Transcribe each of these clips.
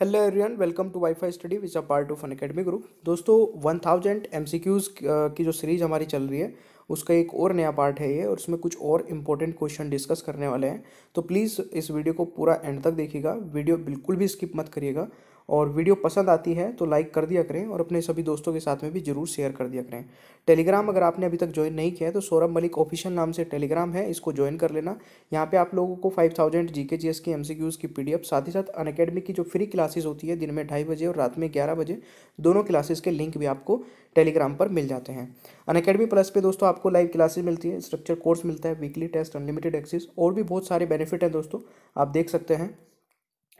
hello everyone welcome to wifi study which are part of Unacademy group दोस्तों one thousand M की जो series हमारी चल रही है उसका एक और नया पार्ट है ये और इसमें कुछ और इम्पोर्टेंट क्वेश्चन डिस्कस करने वाले हैं तो प्लीज़ इस वीडियो को पूरा एंड तक देखिएगा वीडियो बिल्कुल भी स्किप मत करिएगा और वीडियो पसंद आती है तो लाइक कर दिया करें और अपने सभी दोस्तों के साथ में भी जरूर शेयर कर दिया करें टेलीग्राम अगर आपने अभी तक ज्वाइन नहीं किया है तो सौरभ मलिक ऑफिशियल नाम से टेलीग्राम है इसको ज्वाइन कर लेना यहाँ पे आप लोगों को five thousand G K G S की एम सी क्यूज़ की पी डी एफ साथ ही साथ अन की जो फ्री क्लासेज होती है दिन में ढाई बजे और रात में ग्यारह बजे दोनों क्लासेज के लिंक भी आपको टेलीग्राम पर मिल जाते हैं अन अकेडमी प्लस पे दोस्तों आपको लाइव क्लासेज मिलती है स्ट्रक्चर कोर्स मिलता है वीकली टेस्ट अनलिमिटेड एक्सेस और भी बहुत सारे बेनिफिट हैं दोस्तों आप देख सकते हैं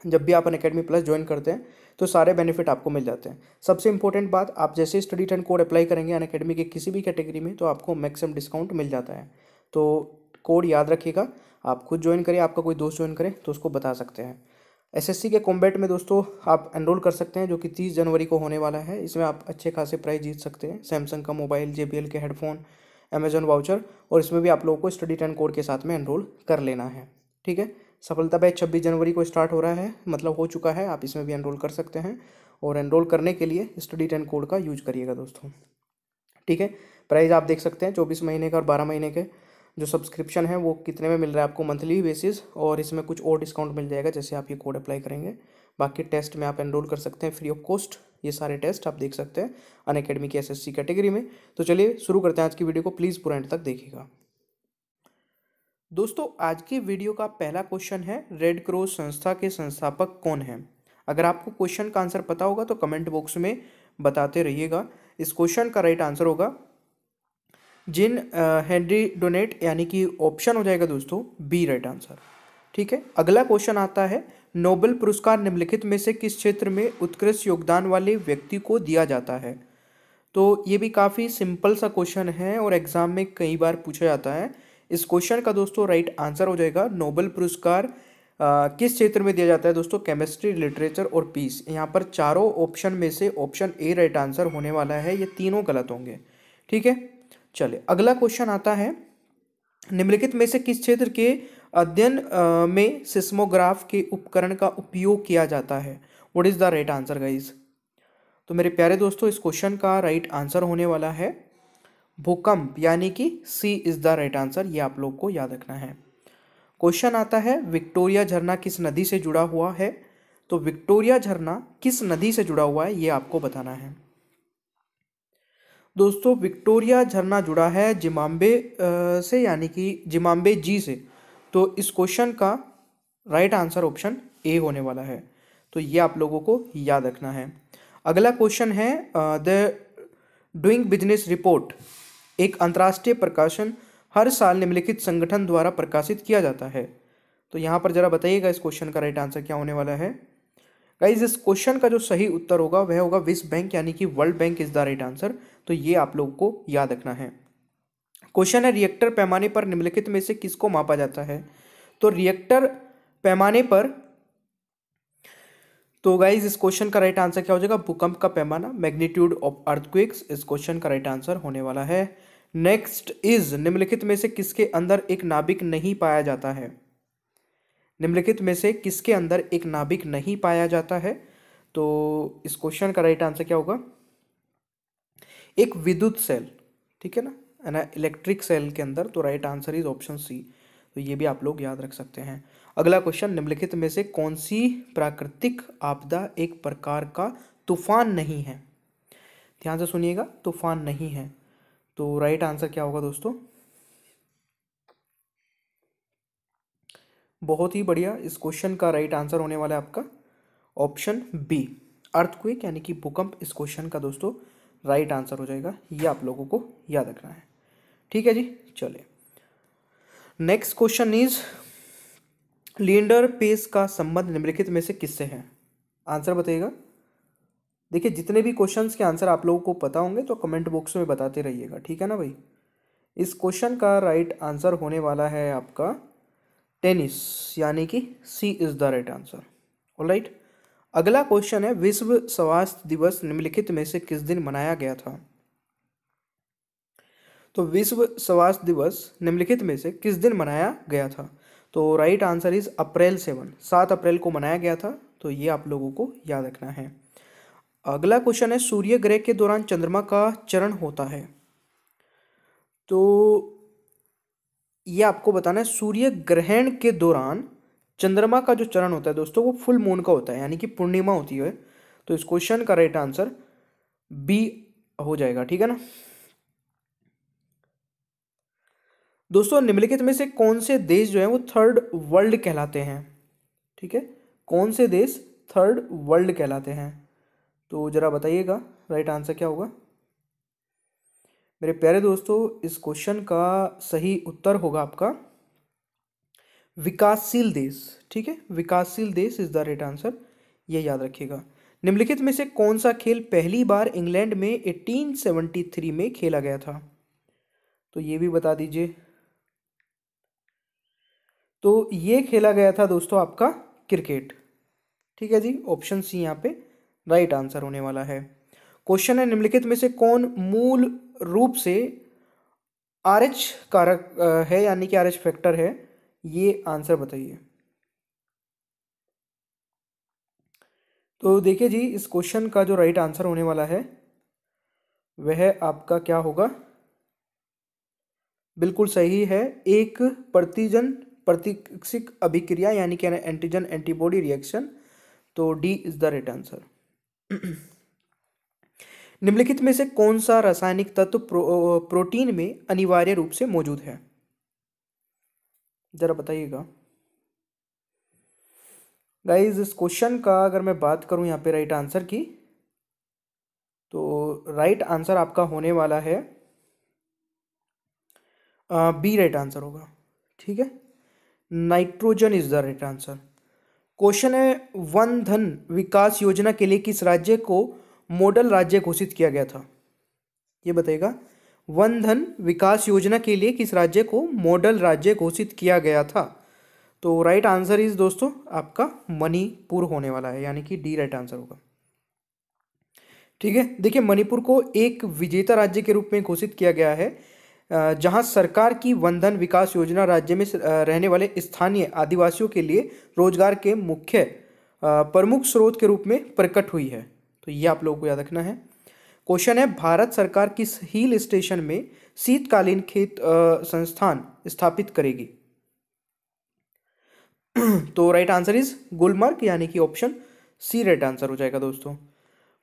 जब भी आप अकेडमी प्लस ज्वाइन करते हैं तो सारे बेनिफिट आपको मिल जाते हैं सबसे इंपॉर्टेंट बात आप जैसे स्टडी टर्न कोड अप्लाई करेंगे अन अकेडमी के किसी भी कैटेगरी में तो आपको मैक्सिमम डिस्काउंट मिल जाता है तो कोड याद रखिएगा आप खुद ज्वाइन करें आपका कोई दोस्त ज्वाइन करें तो उसको बता सकते हैं एसएससी के कॉम्बैट में दोस्तों आप एनरोल कर सकते हैं जो कि तीस जनवरी को होने वाला है इसमें आप अच्छे खासे प्राइस जीत सकते हैं सैमसंग का मोबाइल जे के हेडफोन अमेजोन वाउचर और इसमें भी आप लोगों को स्टडी टर्न कोड के साथ में एनरोल कर लेना है ठीक है सफलता बैच छब्बीस जनवरी को स्टार्ट हो रहा है मतलब हो चुका है आप इसमें भी एनरोल कर सकते हैं और एनरोल करने के लिए स्टडी टेन कोड का यूज करिएगा दोस्तों ठीक है प्राइस आप देख सकते हैं चौबीस महीने का और बारह महीने के जो सब्सक्रिप्शन है वो कितने में मिल रहा है आपको मंथली बेसिस और इसमें कुछ और डिस्काउंट मिल जाएगा जैसे आप ये कोड अप्लाई करेंगे बाकी टेस्ट में आप एनरोल कर सकते हैं फ्री ऑफ कॉस्ट ये सारे टेस्ट आप देख सकते हैं अन अकेडमी की एस कैटेगरी में तो चलिए शुरू करते हैं आज की वीडियो को प्लीज़ पूरा एंड तक देखिएगा दोस्तों आज के वीडियो का पहला क्वेश्चन है रेड क्रॉस संस्था के संस्थापक कौन है अगर आपको क्वेश्चन का आंसर पता होगा तो कमेंट बॉक्स में बताते रहिएगा इस क्वेश्चन का राइट आंसर होगा जिन हेनरी डोनेट यानी कि ऑप्शन हो जाएगा दोस्तों बी राइट आंसर ठीक है अगला क्वेश्चन आता है नोबेल पुरस्कार निम्नलिखित में से किस क्षेत्र में उत्कृष्ट योगदान वाले व्यक्ति को दिया जाता है तो ये भी काफ़ी सिंपल सा क्वेश्चन है और एग्ज़ाम में कई बार पूछा जाता है इस क्वेश्चन का दोस्तों राइट आंसर हो जाएगा नोबल पुरस्कार किस क्षेत्र में दिया जाता है दोस्तों केमिस्ट्री लिटरेचर और पीस यहाँ पर चारों ऑप्शन में से ऑप्शन ए राइट आंसर होने वाला है ये तीनों गलत होंगे ठीक है चले अगला क्वेश्चन आता है निम्नलिखित में से किस क्षेत्र के अध्ययन में सिस्मोग्राफ के उपकरण का उपयोग किया जाता है what is the right answer guys तो मेरे प्यारे दोस्तों इस क्वेश्चन का राइट आंसर होने वाला है भूकंप यानी कि C is the right answer ये आप लोग को याद रखना है क्वेश्चन आता है विक्टोरिया झरना किस नदी से जुड़ा हुआ है तो विक्टोरिया झरना किस नदी से जुड़ा हुआ है ये आपको बताना है दोस्तों विक्टोरिया झरना जुड़ा है जिमाम्बे से यानी कि जिमाम्बे जी से तो इस क्वेश्चन का राइट आंसर ऑप्शन ए होने वाला है तो ये आप लोगों को याद रखना है अगला क्वेश्चन है द डूइंग बिजनेस रिपोर्ट एक अंतर्राष्ट्रीय प्रकाशन हर साल निम्नलिखित संगठन द्वारा प्रकाशित किया जाता है तो यहाँ पर जरा बताइएगा इस क्वेश्चन का राइट आंसर क्या होने वाला है गाइज इस क्वेश्चन का जो सही उत्तर होगा वह होगा विश्व बैंक यानी कि world bank is the right answer तो ये आप लोगों को याद रखना है क्वेश्चन है रिएक्टर पैमाने पर निम्नलिखित में से किसको मापा जाता है तो रिएक्टर पैमाने पर तो गाइज इस क्वेश्चन का राइट आंसर क्या हो जाएगा भूकंप का पैमाना मैग्नीट्यूड ऑफ अर्थक्विक्स इस क्वेश्चन का राइट आंसर होने वाला है नेक्स्ट इज निम्नलिखित में से किसके अंदर एक नाभिक नहीं पाया जाता है निम्नलिखित में से किसके अंदर एक नाभिक नहीं पाया जाता है तो इस क्वेश्चन का राइट आंसर क्या होगा एक विद्युत सेल ठीक है ना है ना इलेक्ट्रिक सेल के अंदर तो right answer is option C तो ये भी आप लोग याद रख सकते हैं अगला क्वेश्चन निम्नलिखित में से कौन सी प्राकृतिक आपदा एक प्रकार का तूफान नहीं है ध्यान से सुनिएगा तूफान नहीं है तो राइट आंसर क्या होगा दोस्तों बहुत ही बढ़िया इस क्वेश्चन का राइट आंसर होने वाला है आपका ऑप्शन बी अर्थक्वेक यानी कि भूकंप इस क्वेश्चन का दोस्तों राइट आंसर हो जाएगा ये आप लोगों को याद रखना है ठीक है जी चले next question is Leander Paes का संबंध निम्नलिखित में से किससे है आंसर बताइएगा देखिए जितने भी क्वेश्चंस के आंसर आप लोगों को पता होंगे तो कमेंट बॉक्स में बताते रहिएगा ठीक है ना भाई इस क्वेश्चन का राइट आंसर होने वाला है आपका टेनिस यानी कि C is the right answer right अगला क्वेश्चन है विश्व स्वास्थ्य दिवस निम्नलिखित में से किस दिन मनाया गया था तो विश्व स्वास्थ्य दिवस निम्नलिखित में से किस दिन मनाया गया था तो right answer is April seven सात अप्रैल को मनाया गया था तो ये आप लोगों को याद रखना है अगला क्वेश्चन है सूर्य ग्रह के दौरान चंद्रमा का चरण होता है तो ये आपको बताना है सूर्य ग्रहण के दौरान चंद्रमा का जो चरण होता है दोस्तों वो फुल मून का होता है यानी कि पूर्णिमा होती है तो इस क्वेश्चन का राइट आंसर बी हो जाएगा ठीक है ना दोस्तों निम्नलिखित में से कौन से देश जो है वो थर्ड वर्ल्ड कहलाते हैं ठीक है कौन से देश थर्ड वर्ल्ड कहलाते हैं तो ज़रा बताइएगा राइट आंसर क्या होगा मेरे प्यारे दोस्तों इस क्वेश्चन का सही उत्तर होगा आपका विकासशील देश ठीक है विकासशील देश इज द राइट आंसर यह याद रखिएगा निम्नलिखित में से कौन सा खेल पहली बार इंग्लैंड में 1873 में खेला गया था तो ये भी बता दीजिए तो ये खेला गया था दोस्तों आपका क्रिकेट ठीक है जी ऑप्शन सी यहाँ पे राइट आंसर होने वाला है क्वेश्चन है निम्नलिखित में से कौन मूल रूप से आर एच कारक है यानी कि आर एच फैक्टर है ये आंसर बताइए तो देखिए जी इस क्वेश्चन का जो राइट आंसर होने वाला है वह आपका क्या होगा बिल्कुल सही है एक प्रतिजन प्रतिक्षिक अभिक्रिया यानी कि एंटीजन एंटीबॉडी रिएक्शन तो D is the right answer निम्नलिखित में से कौन सा रासायनिक तत्व प्रो, प्रोटीन में अनिवार्य रूप से मौजूद है जरा बताइएगा गाइज इस क्वेश्चन का अगर मैं बात करूं यहाँ पे राइट आंसर की तो राइट आंसर आपका होने वाला है बी राइट आंसर होगा ठीक है nitrogen is the right answer question है वन धन विकास योजना के लिए किस राज्य को मॉडल राज्य घोषित किया गया था ये बताइएगा वन धन विकास योजना के लिए किस राज्य को मॉडल राज्य घोषित किया गया था तो राइट आंसर इज दोस्तों आपका मणिपुर होने वाला है यानी कि डी राइट आंसर होगा ठीक है देखिए मणिपुर को एक विजेता राज्य के रूप में घोषित किया गया है जहां सरकार की वंधन विकास योजना राज्य में रहने वाले स्थानीय आदिवासियों के लिए रोजगार के मुख्य प्रमुख स्रोत के रूप में प्रकट हुई है तो ये आप लोगों को याद रखना है क्वेश्चन है भारत सरकार किस हिल स्टेशन में शीतकालीन खेत संस्थान स्थापित करेगी तो राइट आंसर इज गुलमर्ग यानी कि ऑप्शन सी राइट आंसर हो जाएगा दोस्तों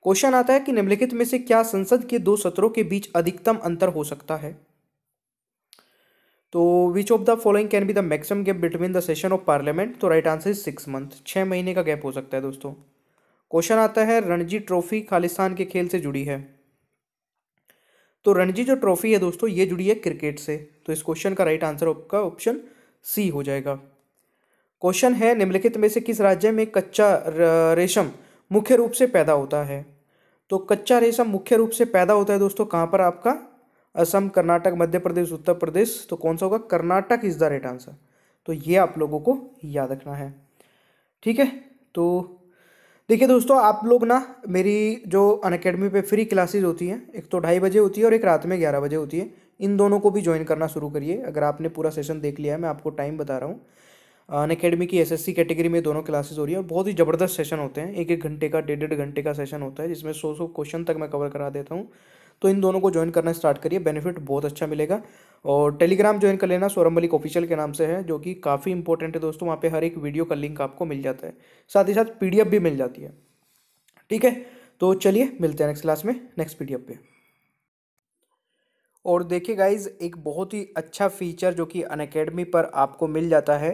क्वेश्चन आता है कि निम्नलिखित में से क्या संसद के दो सत्रों के बीच अधिकतम अंतर हो सकता है तो which of the following can be the maximum gap between the session of parliament तो right answer is six month छः महीने का गैप हो सकता है दोस्तों क्वेश्चन आता है रणजी ट्रॉफी खालिस्तान के खेल से जुड़ी है तो रणजी जो ट्रॉफी है दोस्तों ये जुड़ी है क्रिकेट से तो इस क्वेश्चन का राइट आंसर आपका ऑप्शन सी हो जाएगा क्वेश्चन है निम्नलिखित में से किस राज्य में कच्चा रेशम मुख्य रूप से पैदा होता है तो कच्चा रेशम मुख्य रूप से पैदा होता है दोस्तों कहाँ पर आपका असम कर्नाटक मध्य प्रदेश उत्तर प्रदेश तो कौन सा होगा Karnataka is the right answer तो ये आप लोगों को याद रखना है ठीक है तो देखिए दोस्तों आप लोग ना मेरी जो अन अकेडमी पर फ्री क्लासेज होती हैं एक तो ढाई बजे होती है और एक रात में ग्यारह बजे होती है इन दोनों को भी ज्वाइन करना शुरू करिए अगर आपने पूरा सेशन देख लिया है मैं आपको टाइम बता रहा हूँ अन अकेडमी की एसएससी कैटेगरी में दोनों क्लासेज हो रही है और बहुत ही ज़बरदस्त सेशन होते हैं एक एक घंटे का डेढ़ डेढ़ घंटे का सेशन होता है जिसमें सौ सौ क्वेश्चन तक मैं कवर करा देता हूँ तो इन दोनों को ज्वाइन करना स्टार्ट करिए बेनिफिट बहुत अच्छा मिलेगा और टेलीग्राम ज्वाइन कर लेना सौरभ मलिक ऑफिशियल के नाम से है जो कि काफ़ी इंपॉर्टेंट है दोस्तों वहाँ पे हर एक वीडियो का लिंक आपको मिल जाता है साथ ही साथ पीडीएफ भी मिल जाती है ठीक है तो चलिए मिलते हैं नेक्स्ट क्लास में नेक्स्ट पी पे और देखिए गाइज एक बहुत ही अच्छा फीचर जो कि अन पर आपको मिल जाता है